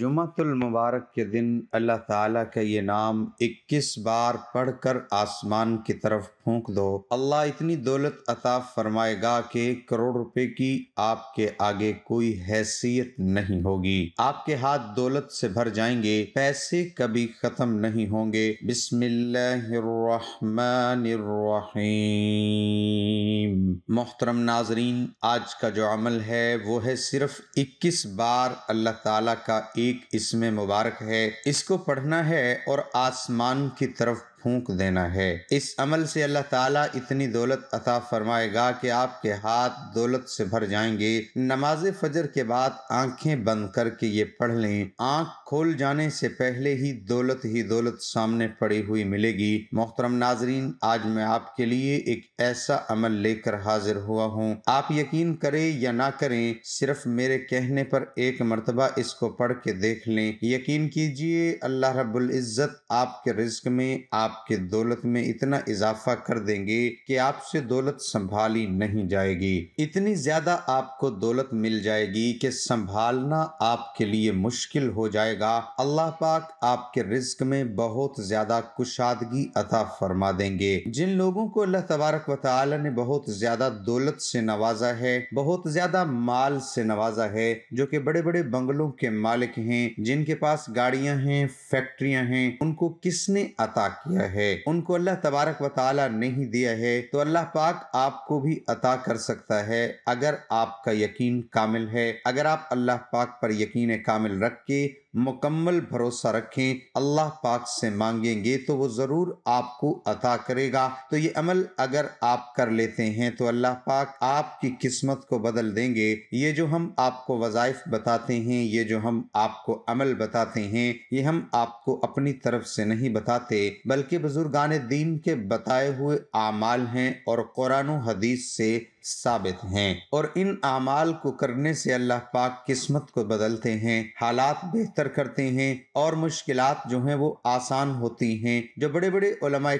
जुमतुल मुबारक के दिन अल्लाह ताला का ये नाम 21 बार पढ़कर आसमान की तरफ फूंक दो अल्लाह इतनी दौलत अता फरमाएगा कि करोड़ रुपए की आपके आगे कोई हैसियत नहीं होगी आपके हाथ दौलत से भर जाएंगे पैसे कभी खत्म नहीं होंगे बिस्मिल्लाहिर्रहमानिर्रहीम मोहतरम नाजरीन आज का जो अमल है वो है सिर्फ 21 बार अल्लाह ताला का एक इसमें मुबारक है इसको पढ़ना है और आसमान की तरफ फूंक देना है इस अमल से अल्लाह ताला इतनी दौलत अता फरमाएगा कि आपके हाथ दौलत से भर जाएंगे नमाज फजर के बाद आंखें बंद करके ये पढ़ लें आंख खोल जाने से पहले ही दौलत ही दौलत सामने पड़ी हुई मिलेगी मोहतरम नाजरीन आज मैं आपके लिए एक ऐसा अमल लेकर हाजिर हुआ हूँ आप यकीन करें या ना करें सिर्फ मेरे कहने पर एक मरतबा इसको पढ़ के देख लें यकीन कीजिए अल्लाह रब्बुल इज़्ज़त आपके रिस्क में आप आपके दौलत में इतना इजाफा कर देंगे कि आपसे दौलत संभाली नहीं जाएगी इतनी ज्यादा आपको दौलत मिल जाएगी कि संभालना आपके लिए मुश्किल हो जाएगा अल्लाह पाक आपके रिस्क में बहुत ज्यादा कुशादगी अता फरमा देंगे जिन लोगों को अल्लाह तबारक वाली ने बहुत ज्यादा दौलत से नवाजा है बहुत ज्यादा माल से नवाजा है जो कि बड़े बड़े बंगलों के मालिक हैं जिनके पास गाड़ियां हैं फैक्ट्रियां हैं उनको किसने अता किया दिया है उनको अल्लाह तबारक व नहीं दिया है तो अल्लाह पाक आपको भी अता कर सकता है अगर आपका यकीन कामिल है अगर आप अल्लाह पाक पर यकीन कामिल रख के मुकम्मल भरोसा रखें अल्लाह पाक से मांगेंगे तो वो ज़रूर आपको अता करेगा तो ये अमल अगर आप कर लेते हैं तो अल्लाह पाक आपकी किस्मत को बदल देंगे ये जो हम आपको वज़ाइफ बताते हैं ये जो हम आपको अमल बताते हैं ये हम आपको अपनी तरफ से नहीं बताते बल्कि बुजुर्गान दीन के बताए हुए आमाल हैं और कुरान हदीस से साबित हैं और इन अमाल को करने से अल्लाह पाक किस्मत को बदलते हैं हालात बेहतर करते हैं और मुश्किल जो हैं वो आसान होती हैं जो बड़े बड़े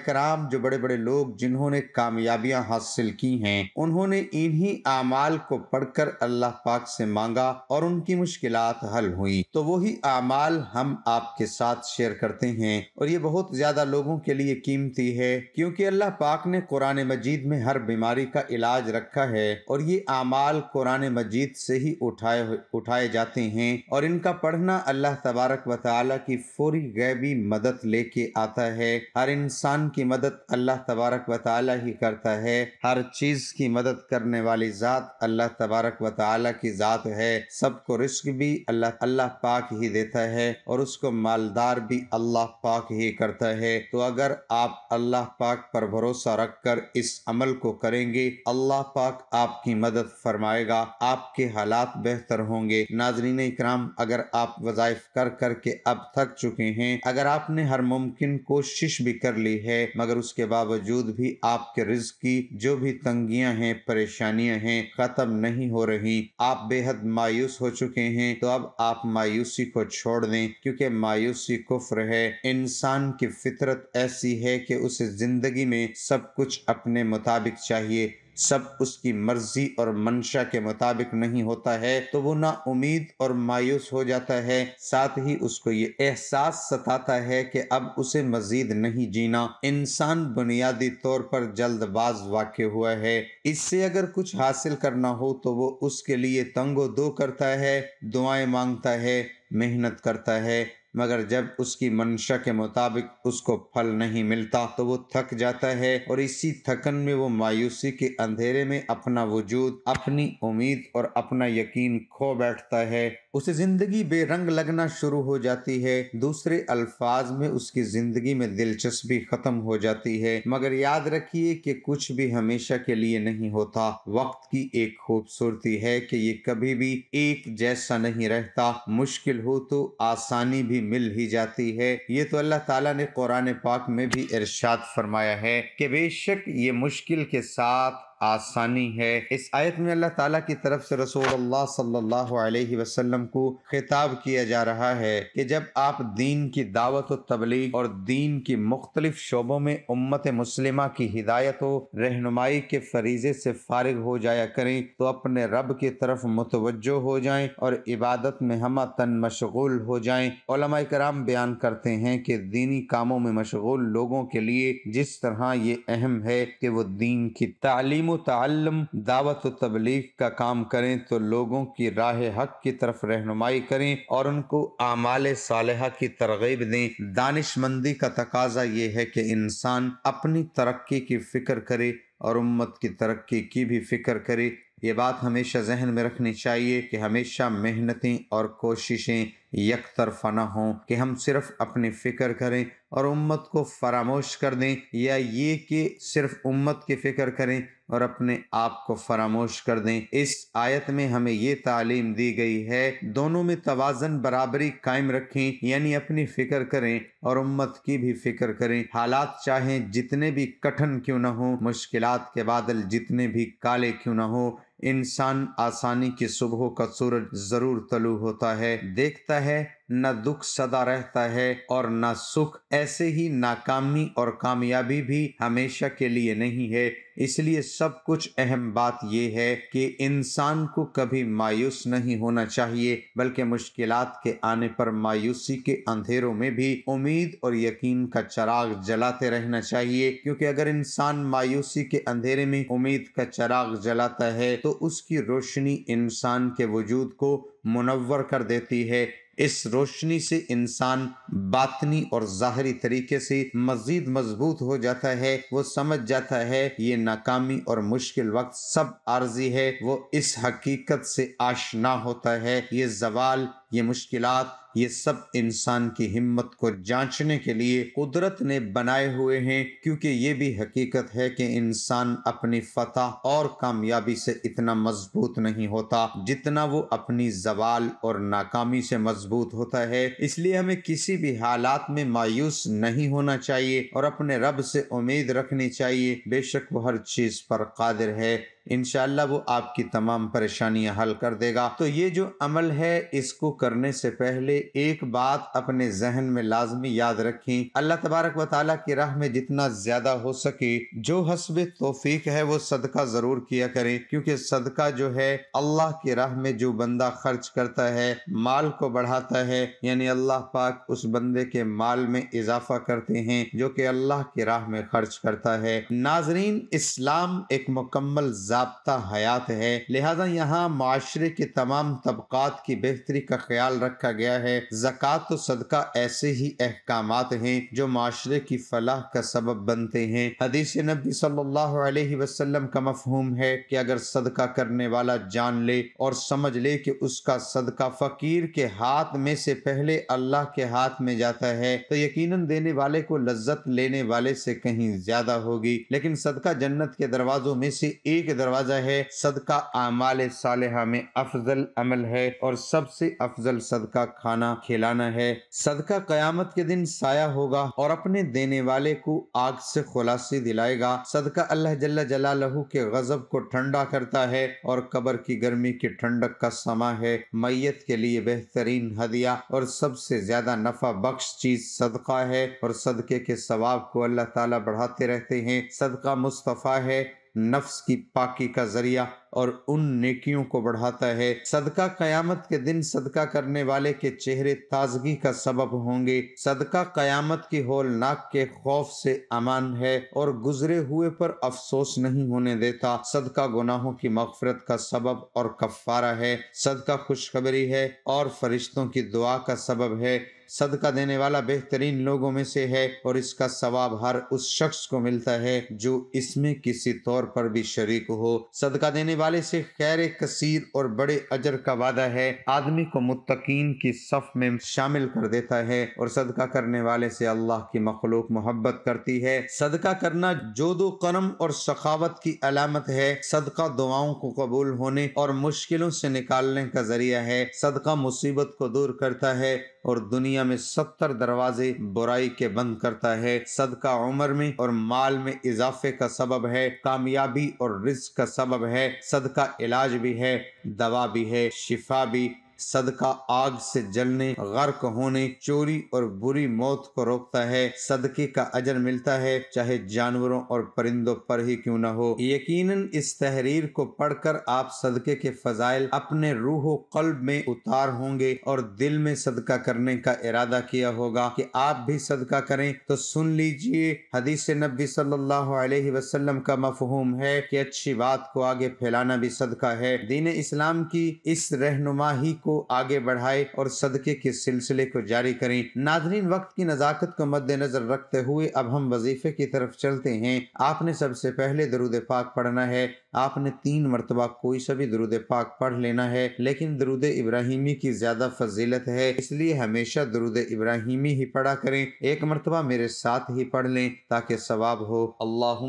कराम जो बड़े बड़े लोग जिन्होंने कामयाबियां हासिल की हैं उन्होंने इन्हीं अमाल को पढ़कर अल्लाह पाक से मांगा और उनकी मुश्किल हल हुई तो वही अमाल हम आपके साथ शेयर करते हैं और ये बहुत ज्यादा लोगों के लिए कीमती है क्योंकि अल्लाह पाक ने कुरान मजीद में हर बीमारी का इलाज रख रखा है और ये आमाल कुरान मजीद से ही उठाए उठाए जाते हैं और इनका पढ़ना अल्लाह तबारक व ताली की फौरी गैबी मदद लेके आता है हर इंसान की मदद अल्लाह तबारक व ताली ही करता है हर चीज़ की मदद करने वाली ज़ात अल्लाह तबारक व ताली की ज़ात है सबको रिस्क भी अल्लाह अल्लाह पाक ही देता है और उसको मालदार भी अल्लाह पाक ही करता है तो अगर आप अल्लाह पाक पर भरोसा रख कर इस अमल को करेंगे अल्लाह पाक पाक आपकी मदद फरमाएगा आपके हालात बेहतर होंगे नाजरीन इक्राम अगर आप वजायफ कर करके अब थक चुके हैं अगर आपने हर मुमकिन कोशिश भी कर ली है मगर उसके बावजूद भी आपके रिज की जो भी तंगियां हैं परेशानियां हैं खत्म नहीं हो रही आप बेहद मायूस हो चुके हैं तो अब आप मायूसी को छोड़ दें क्योंकि मायूसी कुफ्र है इंसान की फितरत ऐसी है कि उसे जिंदगी में सब कुछ अपने मुताबिक चाहिए सब उसकी मर्जी और मंशा के मुताबिक नहीं होता है तो वो ना उम्मीद और मायूस हो जाता है साथ ही उसको ये एहसास सताता है कि अब उसे मजीद नहीं जीना इंसान बुनियादी तौर पर जल्दबाज वाक़ हुआ है इससे अगर कुछ हासिल करना हो तो वो उसके लिए तंगो दो करता है दुआएं मांगता है मेहनत करता है मगर जब उसकी मंशा के मुताबिक उसको फल नहीं मिलता तो वो थक जाता है और इसी थकन में वो मायूसी के अंधेरे में अपना वजूद अपनी उम्मीद और अपना यकीन खो बैठता है उसे ज़िंदगी बेरंग लगना शुरू हो जाती है दूसरे अल्फाज में उसकी ज़िंदगी में दिलचस्पी ख़त्म हो जाती है मगर याद रखिए कि कुछ भी हमेशा के लिए नहीं होता वक्त की एक खूबसूरती है कि ये कभी भी एक जैसा नहीं रहता मुश्किल हो तो आसानी भी मिल ही जाती है ये तो अल्लाह ताला ने कुरान पाक में भी इरशाद फरमाया है कि बेशक ये मुश्किल के साथ आसानी है इस आयत में अल्लाह ताला की तरफ से रसूल अल्लाह सल्लल्लाहु अलैहि वसल्लम को खिताब किया जा रहा है कि जब आप दीन की दावत और तबलीग और दीन की मुख्तलिफ शोबों में उम्मत मुस्लिमा की हिदायत और रहनुमाई के फरीजे से फारिग हो जाया करें तो अपने रब की तरफ मुतवजो हो जाएं और इबादत में हम तन मशगूल हो जाएं कराम बयान करते हैं कि दीनी कामों में मशगूल लोगों के लिए जिस तरह ये अहम है कि वो दीन की तालीम तालीम तम दावत तबलीग का काम करें तो लोगों की राह हक की तरफ रहनुमाई करें और उनको आमाल साल की तरगीब दें दानिशमंदी का तकाजा ये है कि इंसान अपनी तरक्की की फ़िक्र करे और उम्मत की तरक्की की भी फ़िक्र करे ये बात हमेशा जहन में रखनी चाहिए कि हमेशा मेहनतें और कोशिशें यक तरफा ना हों कि हम सिर्फ अपनी फ़िक्र करें और उम्मत को फरामोश कर दें या ये कि सिर्फ उम्मत की फ़िक्र करें और अपने आप को फरामोश कर दें इस आयत में हमें ये तालीम दी गई है दोनों में तोज़न बराबरी कायम रखें यानी अपनी फ़िक्र करें और उम्मत की भी फ़िक्र करें हालात चाहे जितने भी कठिन क्यों ना हो मुश्किल के बादल जितने भी काले क्यों ना हो इंसान आसानी के सुबह का सूरज जरूर तलु होता है देखता है न दुख सदा रहता है और न सुख ऐसे ही नाकामी और कामयाबी भी हमेशा के लिए नहीं है इसलिए सब कुछ अहम बात यह है कि इंसान को कभी मायूस नहीं होना चाहिए बल्कि मुश्किलात के आने पर मायूसी के अंधेरों में भी उम्मीद और यकीन का चराग जलाते रहना चाहिए क्योंकि अगर इंसान मायूसी के अंधेरे में उम्मीद का चराग जलाता है तो उसकी रोशनी इंसान के वजूद को मुनवर कर देती है इस रोशनी से इंसान बातनी और ज़ाहरी तरीके से मजीद मजबूत हो जाता है वो समझ जाता है ये नाकामी और मुश्किल वक्त सब आर्जी है वो इस हकीकत से आशना होता है ये जवाल ये मुश्किलात ये सब इंसान की हिम्मत को जांचने के लिए कुदरत ने बनाए हुए हैं क्योंकि ये भी हकीकत है कि इंसान अपनी फतह और कामयाबी से इतना मजबूत नहीं होता जितना वो अपनी जवाल और नाकामी से मजबूत होता है इसलिए हमें किसी भी हालात में मायूस नहीं होना चाहिए और अपने रब से उम्मीद रखनी चाहिए बेशक वो हर चीज पर कादिर है इन वो आपकी तमाम परेशानियां हल कर देगा तो ये जो अमल है इसको करने से पहले एक बात अपने जहन में लाजमी याद रखें अल्लाह तबारक वाली की राह में जितना ज्यादा हो सके जो हसब तोफीक है वो सदका जरूर किया करें क्योंकि सदका जो है अल्लाह की राह में जो बंदा खर्च करता है माल को बढ़ाता है यानी अल्लाह पाक उस बंदे के माल में इजाफा करते हैं जो कि अल्लाह की राह में खर्च करता है नाजरीन इस्लाम एक मुकम्मल जबता हयात है लिहाजा यहाँ माशरे के तमाम तबकात की बेहतरी का ख्याल रखा गया है जक़ात तो सदका ऐसे ही अहकाम हैं जो माशरे की फलाह का सबब बनते हैं हदीस नबी सल्लाम का मफहूम है की अगर सदका करने वाला जान ले और समझ ले की उसका सदका फकीर के हाथ में से पहले अल्लाह के हाथ में जाता है तो यकीन देने वाले को लज्जत लेने वाले से कहीं ज्यादा होगी लेकिन सदका जन्नत के दरवाजों में से एक दर दरवाज़ा है सदका आमाल सालहा में अफजल अमल है और सबसे अफजल सदका खाना खिलाना है सदका कयामत के दिन साया होगा और अपने देने वाले को आग से खुलासी दिलाएगा सदका अल्लाह जल्ला लहू के गजब को ठंडा करता है और कबर की गर्मी की ठंडक का समा है मैयत के लिए बेहतरीन हदिया और सबसे ज्यादा नफा बख्श चीज सदका है और सदके के सवाब को अल्लाह ताला बढ़ाते रहते हैं सदका मुस्तफ़ा है नफ्स की पाकी का जरिया और उन नेकियों को बढ़ाता है सदका कयामत के दिन सदका करने वाले के चेहरे ताजगी का सबब होंगे सदका कयामत की होलनाक के खौफ से अमान है और गुजरे हुए पर अफसोस नहीं होने देता सदका गुनाहों की मफफरत का सबब और कफारा है सदका खुशखबरी है और फरिश्तों की दुआ का सबब है सदका देने वाला बेहतरीन लोगों में से है और इसका सवाब हर उस शख्स को मिलता है जो इसमें किसी तौर पर भी शरीक हो सदका देने वाले से खैर कसीर और बड़े अजर का वादा है आदमी को मुतकीन की सफ में शामिल कर देता है और सदका करने वाले से अल्लाह की मखलूक मोहब्बत करती है सदका करना जोदो कर्म और सखावत की अलामत है सदका दुआओं को कबूल होने और मुश्किलों से निकालने का जरिया है सदका मुसीबत को दूर करता है और दुनिया में सत्तर दरवाजे बुराई के बंद करता है सदका उम्र में और माल में इजाफे का सबब है कामयाबी और रिस्क का सबब है सदका इलाज भी है दवा भी है शिफा भी सदका आग से जलने गर्क होने चोरी और बुरी मौत को रोकता है सदके का अजर मिलता है चाहे जानवरों और परिंदों पर ही क्यों न हो यकीनन इस तहरीर को पढ़कर आप सदके के फजाइल अपने रूहो कल्ब में उतार होंगे और दिल में सदका करने का इरादा किया होगा कि आप भी सदका करें तो सुन लीजिए हदीस नबी सल्लल्लाहु का मफहूम है की अच्छी बात को आगे फैलाना भी सदका है दीन इस्लाम की इस रहनुमाही को आगे बढ़ाए और सदके के सिलसिले को जारी करें नाजरीन वक्त की नज़ाकत को मद्देनजर रखते हुए अब हम वजीफे की तरफ चलते हैं आपने सबसे पहले दरुद पाक पढ़ना है आपने तीन मरतबा कोई सा भी दरुद पाक पढ़ लेना है लेकिन दरुद इब्राहिमी की ज्यादा फजीलत है इसलिए हमेशा दरुद इब्राहिमी ही पढ़ा करें एक मरतबा मेरे साथ ही पढ़ लें ताकि सवाब हो अल्लाह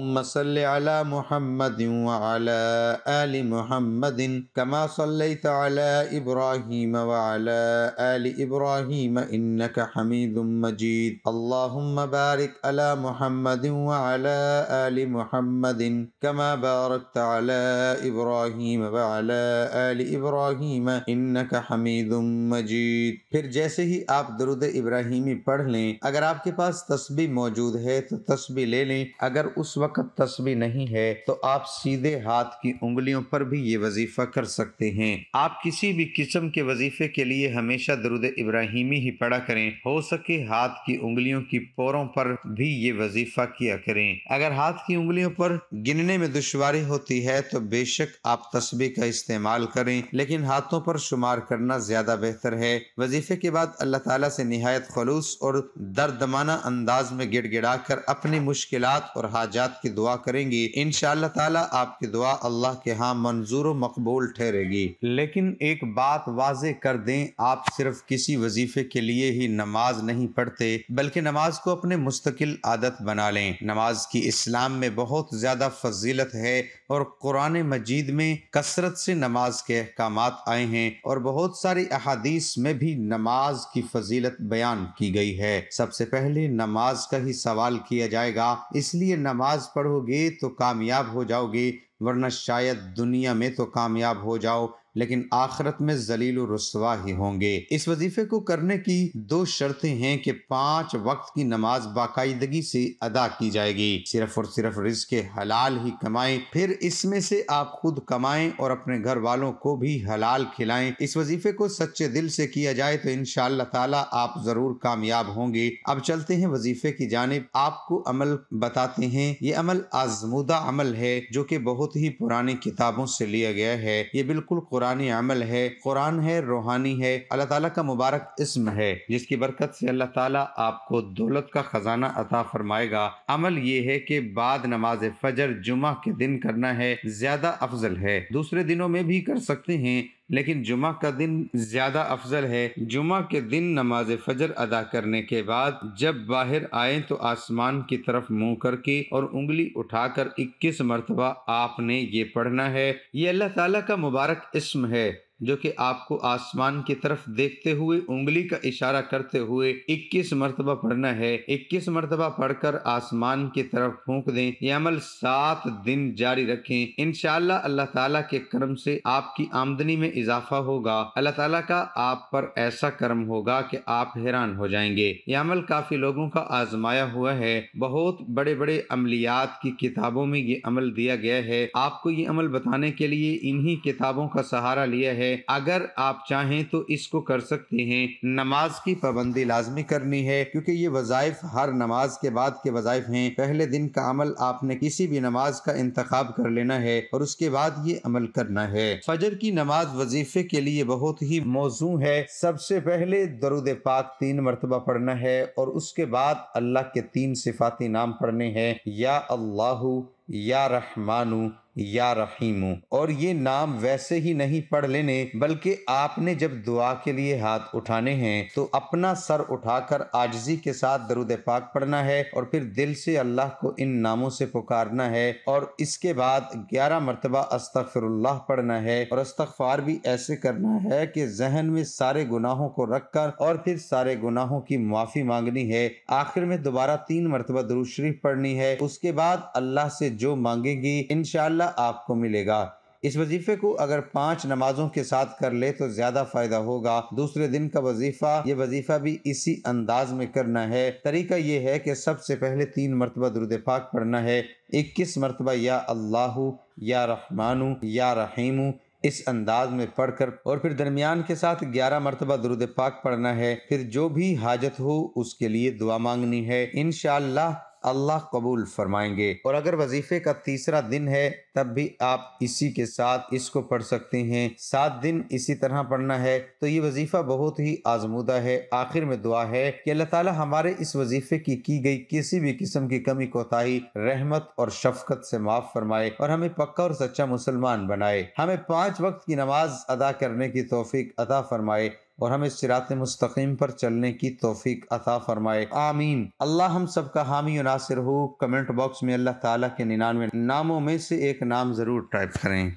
अला إبراهيم وعلى آل إبراهيم إنك حميد مجيد اللهم بارك على محمد وعلى آل محمد كما باركت على إبراهيم وعلى آل إبراهيم إنك حميد مجيد फिर जैसे ही आप दरुद इब्राहिमी पढ़ लें अगर आपके पास तस्बी मौजूद है तो तस्बी ले लें अगर उस वक्त तस्बी नहीं है तो आप सीधे हाथ की उंगलियों पर भी ये वजीफा कर सकते हैं आप किसी भी किस्म के वजीफ़े के लिए हमेशा दरुद इब्राहिमी ही पढ़ा करें हो सके हाथ की उंगलियों की पोरों पर भी ये वजीफ़ा किया करें अगर हाथ की उंगलियों पर गिनने में दुशारी होती है तो बेशक आप तस्बी का इस्तेमाल करें लेकिन हाथों पर शुमार करना ज़्यादा बेहतर है वजीफ़े के बाद अल्लाह तला से नहायत खलूस और दर्दमाना अंदाज में गिड़गिड़ा कर अपनी मुश्किल और हाजात की दुआ करेंगी इन ताला आपकी दुआ अल्लाह के यहाँ मंजूर मकबूल ठहरेगी लेकिन एक बात वाज कर दें आप सिर्फ किसी वजीफे के लिए ही नमाज नहीं पढ़ते बल्कि नमाज को अपने मुस्तकिल आदत बना लें नमाज की इस्लाम में बहुत ज़्यादा फजीलत है और कुरान मजीद में कसरत से नमाज के अहकाम आए हैं और बहुत सारी अहादीस में भी नमाज की फजीलत बयान की गई है सबसे पहले नमाज का ही सवाल किया जाएगा इसलिए नमाज पढ़ोगे तो कामयाब हो जाओगे वरना शायद दुनिया में तो कामयाब हो जाओ लेकिन आखरत में जलील रसवा ही होंगे इस वजीफे को करने की दो शर्तें हैं कि पांच वक्त की नमाज बाकायदगी से अदा की जाएगी सिर्फ और सिर्फ रिज के हलाल ही कमाएं फिर इसमें से आप खुद कमाएं और अपने घर वालों को भी हलाल खिलाएं इस वजीफे को सच्चे दिल से किया जाए तो इन ताला आप जरूर कामयाब होंगे अब चलते हैं वजीफे की जानब आपको अमल बताते हैं ये अमल आजमूदा अमल है जो की बहुत ही पुरानी किताबों से लिया गया है ये बिल्कुल कुरानी अमल है कुरान है रूहानी है अल्लाह ताला का मुबारक इसम है जिसकी बरकत से अल्लाह ताला आपको दौलत का खजाना अता फरमाएगा अमल ये है कि बाद नमाज फजर जुमा के दिन करना है ज्यादा अफजल है दूसरे दिनों में भी कर सकते हैं लेकिन जुमा का दिन ज़्यादा अफजल है जुमा के दिन नमाज फजर अदा करने के बाद जब बाहर आए तो आसमान की तरफ मुंह करके और उंगली उठाकर 21 मरतबा आपने ये पढ़ना है ये अल्लाह ताला का मुबारक इस्म है जो कि आपको आसमान की तरफ देखते हुए उंगली का इशारा करते हुए 21 मरतबा पढ़ना है 21 मरतबा पढ़कर आसमान की तरफ फूंक दें यह अमल सात दिन जारी रखें इनशाला अल्लाह ताला के कर्म से आपकी आमदनी में इजाफा होगा अल्लाह ताला का आप पर ऐसा कर्म होगा कि आप हैरान हो जाएंगे यह अमल काफी लोगों का आजमाया हुआ है बहुत बड़े बड़े अमलियात की किताबों में ये अमल दिया गया है आपको ये अमल बताने के लिए इन्ही किताबों का सहारा लिया है है अगर आप चाहें तो इसको कर सकते हैं नमाज की पाबंदी लाजमी करनी है क्योंकि ये वजायफ हर नमाज के बाद के वजायफ हैं पहले दिन का अमल आपने किसी भी नमाज का इंतखब कर लेना है और उसके बाद ये अमल करना है फजर की नमाज वजीफे के लिए बहुत ही मौजू है सबसे पहले दरुद पाक तीन मरतबा पढ़ना है और उसके बाद अल्लाह के तीन सिफाती नाम पढ़ने हैं या अल्लाह या रहमानु या रहीमू और ये नाम वैसे ही नहीं पढ़ लेने बल्कि आपने जब दुआ के लिए हाथ उठाने हैं तो अपना सर उठाकर आजजी के साथ दरुद पाक पढ़ना है और फिर दिल से अल्लाह को इन नामों से पुकारना है और इसके बाद ग्यारह मरतबा अस्तफ़िरुल्लाह पढ़ना है और अस्तफ़ार भी ऐसे करना है कि जहन में सारे गुनाहों को रख कर और फिर सारे गुनाहों की माफ़ी मांगनी है आखिर में दोबारा तीन मरतबा दरुशरीफ पढ़नी है उसके बाद अल्लाह से जो मांगेगी इनशाला बदला आपको मिलेगा इस वजीफे को अगर पाँच नमाजों के साथ कर ले तो ज्यादा फायदा होगा दूसरे दिन का वजीफा ये वजीफा भी इसी अंदाज में करना है तरीका ये है कि सबसे पहले तीन मरतबा दुरुद पाक पढ़ना है इक्कीस मरतबा या अल्लाह या रहमानू या रहीमू इस अंदाज में पढ़कर और फिर दरमियान के साथ ग्यारह मरतबा दुरुद पाक पढ़ना है फिर जो भी हाजत हो उसके लिए दुआ मांगनी है इनशाला अल्लाह कबूल फरमाएंगे और अगर वजीफे का तीसरा दिन है तब भी आप इसी के साथ इसको पढ़ सकते हैं सात दिन इसी तरह पढ़ना है तो ये वजीफा बहुत ही आजमूदा है आखिर में दुआ है कि अल्लाह ताला हमारे इस वजीफे की की गई किसी भी किस्म की कमी कोताही रहमत और शफकत से माफ फरमाए और हमें पक्का और सच्चा मुसलमान बनाए हमें पाँच वक्त की नमाज अदा करने की तोफीक अदा फरमाए और हमें सिरात मुस्तकीम पर चलने की तोफ़ी अता फरमाए आमीन अल्लाह हम सबका हामी नासिर हो कमेंट बॉक्स में अल्लाह ताला के निन्यानवे नामों में से एक नाम ज़रूर टाइप करें